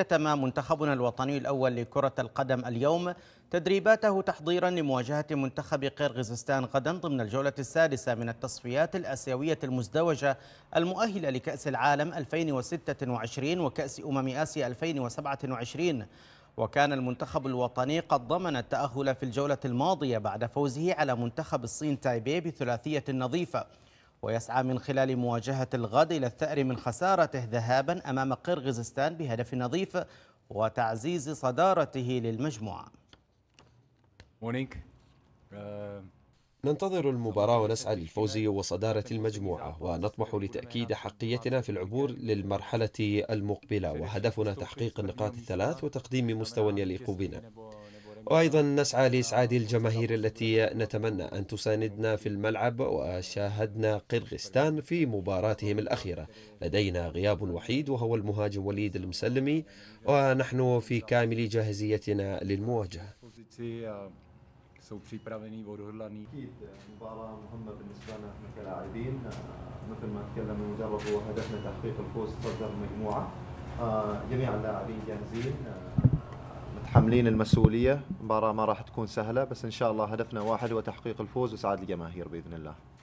اختتم منتخبنا الوطني الأول لكرة القدم اليوم تدريباته تحضيرا لمواجهة منتخب قرغيزستان غدا ضمن الجولة السادسة من التصفيات الآسيوية المزدوجة المؤهلة لكأس العالم 2026 وكأس أمم آسيا 2027 وكان المنتخب الوطني قد ضمن التأهل في الجولة الماضية بعد فوزه على منتخب الصين تايبي بثلاثية نظيفة ويسعى من خلال مواجهة الغد إلى الثأر من خسارته ذهابا أمام قرغيزستان بهدف نظيف وتعزيز صدارته للمجموعة آه. ننتظر المباراة ونسعى للفوز وصدارة المجموعة ونطمح لتأكيد حقيتنا في العبور للمرحلة المقبلة وهدفنا تحقيق النقاط الثلاث وتقديم مستوى يليق بنا وأيضا نسعى لإسعاد الجماهير التي نتمنى أن تساندنا في الملعب وشاهدنا قرغستان في مباراتهم الأخيرة لدينا غياب وحيد وهو المهاجم وليد المسلمي ونحن في كامل جاهزيتنا للمواجهة jsou připravení, odhodlaní. مباراة مهمة بالنسبة لنا كلاعبين مثل ما تكلم المدرب تحقيق الفوز المجموعة جميع اللاعبين جاهزين حاملين المسؤوليه المباراه ما راح تكون سهله بس ان شاء الله هدفنا واحد هو تحقيق الفوز وسعاده الجماهير باذن الله